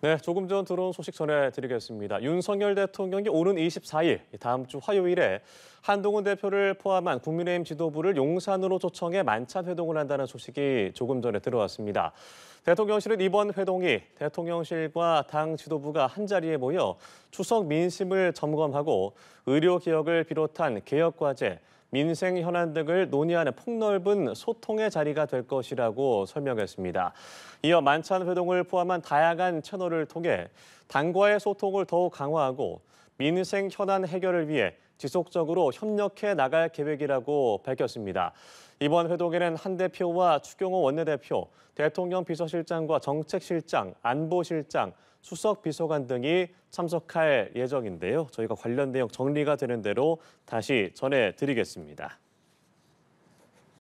네, 조금 전 들어온 소식 전해드리겠습니다. 윤석열 대통령이 오는 24일, 다음 주 화요일에 한동훈 대표를 포함한 국민의힘 지도부를 용산으로 초청해 만찬 회동을 한다는 소식이 조금 전에 들어왔습니다. 대통령실은 이번 회동이 대통령실과 당 지도부가 한자리에 모여 추석 민심을 점검하고 의료 개혁을 비롯한 개혁 과제, 민생 현안 등을 논의하는 폭넓은 소통의 자리가 될 것이라고 설명했습니다. 이어 만찬 회동을 포함한 다양한 채널을 통해 당과의 소통을 더욱 강화하고 민생 현안 해결을 위해 지속적으로 협력해 나갈 계획이라고 밝혔습니다. 이번 회동에는 한 대표와 추경호 원내대표, 대통령 비서실장과 정책실장, 안보실장, 수석 비서관 등이 참석할 예정인데요. 저희가 관련 내용 정리가 되는 대로 다시 전해드리겠습니다.